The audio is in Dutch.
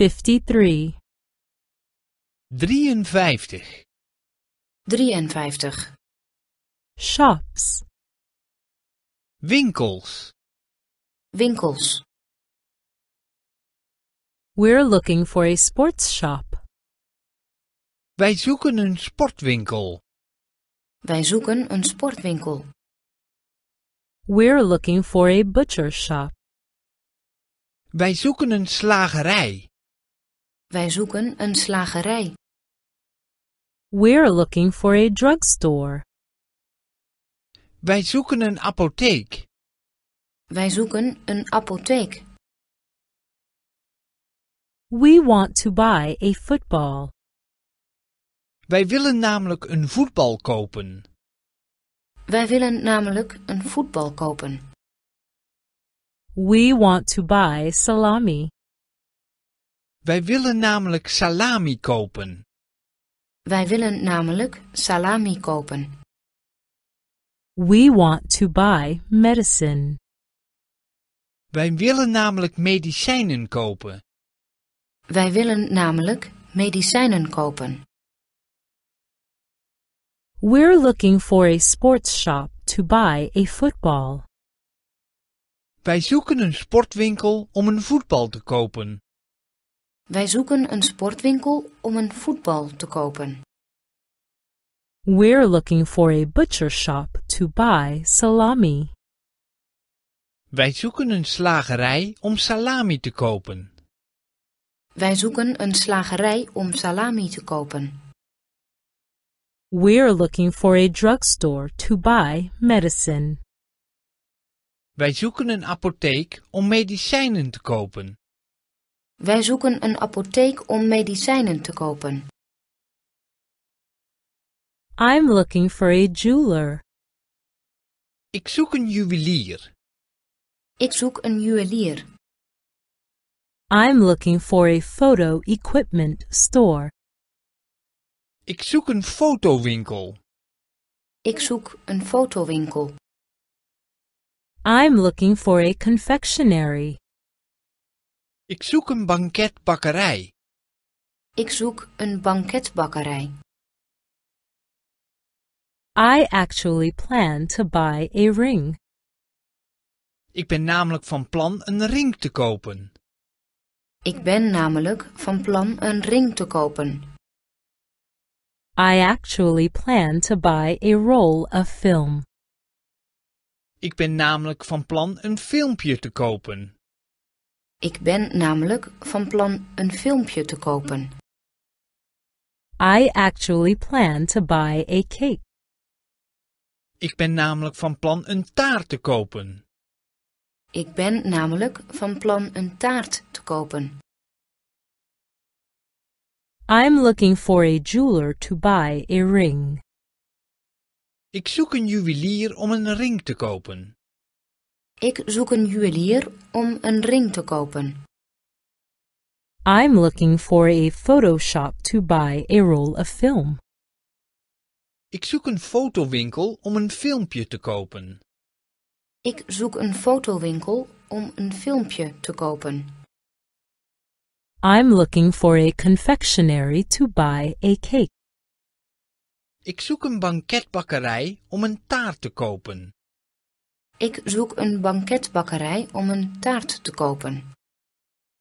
53 53 53 Shops Winkels Winkels We're looking for a sports shop. Wij zoeken een sportwinkel. Wij zoeken een sportwinkel. We're looking for a butcher shop. Wij zoeken een slagerij. Wij zoeken een slagerij. We're looking for a drugstore. Wij zoeken een apotheek. Wij zoeken een apotheek. We want to buy a football. Wij willen namelijk een voetbal kopen. Wij willen namelijk een voetbal kopen. We want to buy salami. Wij willen namelijk salami kopen. Wij willen namelijk salami kopen. We want to buy medicine. Wij willen namelijk medicijnen kopen. Wij willen namelijk medicijnen kopen. We're looking for a sports shop to buy a football. Wij zoeken een sportwinkel om een voetbal te kopen. Wij zoeken een sportwinkel om een voetbal te kopen. We're looking for a butcher shop to buy salami. Wij zoeken een slagerij om salami te kopen. Wij zoeken een slagerij om salami te kopen. We're looking for a drugstore to buy medicine. Wij zoeken een apotheek om medicijnen te kopen. Wij zoeken een apotheek om medicijnen te kopen. I'm looking for a jeweler. Ik zoek een juwelier. Ik zoek een juwelier. I'm looking for a photo equipment store. Ik zoek een fotowinkel. Ik zoek een fotowinkel. I'm looking for a confectionery. Ik zoek een banketbakkerij. Ik zoek een banketbakkerij. I actually plan to buy a ring. Ik ben namelijk van plan een ring te kopen. Ik ben namelijk van plan een ring te kopen. I actually plan to buy a roll of film. Ik ben namelijk van plan een filmpje te kopen. Ik ben namelijk van plan een filmpje te kopen. I actually plan to buy a cake. Ik ben namelijk van plan een taart te kopen. Ik ben namelijk van plan een taart te kopen. I'm looking for a jeweler to buy a ring. Ik zoek een juwelier om een ring te kopen. Ik zoek een juwelier om een ring te kopen. I'm looking for a photoshop to buy a roll of film. Ik zoek een fotowinkel om een filmpje te kopen. Ik zoek een fotowinkel om een filmpje te kopen. I'm looking for a confectionery to buy a cake. Ik zoek een banketbakkerij om een taart te kopen. Ik zoek een banketbakkerij om een taart te kopen.